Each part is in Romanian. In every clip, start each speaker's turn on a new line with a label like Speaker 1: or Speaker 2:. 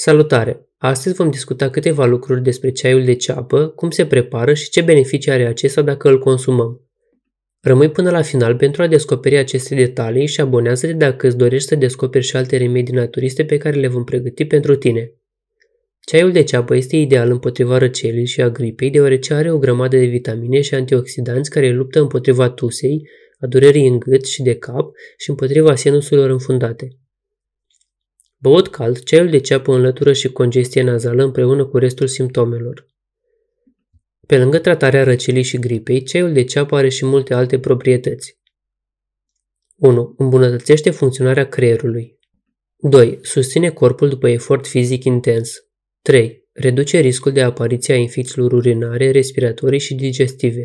Speaker 1: Salutare! Astăzi vom discuta câteva lucruri despre ceaiul de ceapă, cum se prepară și ce beneficii are acesta dacă îl consumăm. Rămâi până la final pentru a descoperi aceste detalii și abonează-te dacă îți dorești să descoperi și alte remedii naturiste pe care le vom pregăti pentru tine. Ceaiul de ceapă este ideal împotriva răcelii și a gripei deoarece are o grămadă de vitamine și antioxidanți care luptă împotriva tusei, a durerii în gât și de cap și împotriva sinusurilor înfundate. Băut cald, ceaiul de ceapă lătură și congestie nazală împreună cu restul simptomelor. Pe lângă tratarea răcelii și gripei, ceaiul de ceapă are și multe alte proprietăți. 1. Îmbunătățește funcționarea creierului. 2. Susține corpul după efort fizic intens. 3. Reduce riscul de apariție a infecțiilor urinare, respiratorii și digestive.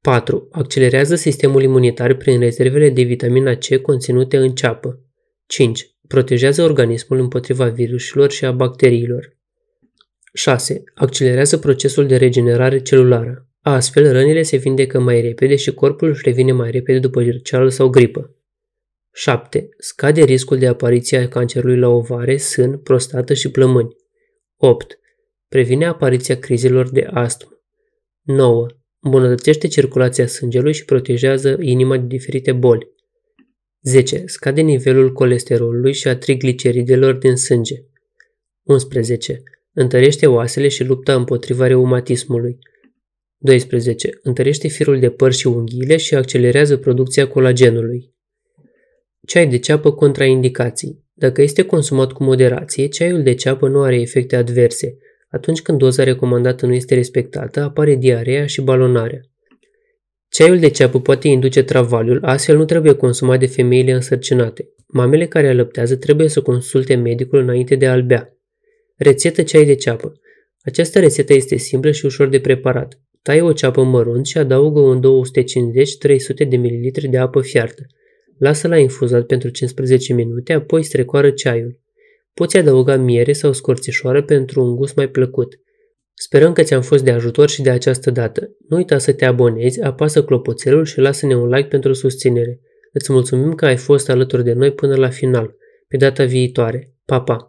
Speaker 1: 4. Accelerează sistemul imunitar prin rezervele de vitamina C conținute în ceapă. 5. Protejează organismul împotriva virusilor și a bacteriilor. 6. Accelerează procesul de regenerare celulară. Astfel, rănile se vindecă mai repede și corpul își revine mai repede după răceală sau gripă. 7. Scade riscul de apariție a cancerului la ovare, sân, prostată și plămâni. 8. Previne apariția crizelor de astm. 9. Îmbunătățește circulația sângelui și protejează inima de diferite boli. 10. Scade nivelul colesterolului și a trigliceridelor din sânge. 11. Întărește oasele și lupta împotriva reumatismului. 12. Întărește firul de păr și unghiile și accelerează producția colagenului. Ceai de ceapă contraindicații. Dacă este consumat cu moderație, ceaiul de ceapă nu are efecte adverse. Atunci când doza recomandată nu este respectată, apare diarea și balonarea. Ceaiul de ceapă poate induce travaliul, astfel nu trebuie consumat de femeile însărcinate. Mamele care alăptează trebuie să consulte medicul înainte de a albea. Rețetă ceai de ceapă. Această rețetă este simplă și ușor de preparat. Tai o ceapă mărunt și adaugă un 250-300 de ml de apă fiartă. Lasă la infuzat pentru 15 minute, apoi strecoară ceaiul. Poți adăuga miere sau scorțișoară pentru un gust mai plăcut. Sperăm că ți-am fost de ajutor și de această dată. Nu uita să te abonezi, apasă clopoțelul și lasă-ne un like pentru susținere. Îți mulțumim că ai fost alături de noi până la final. Pe data viitoare. Pa, pa!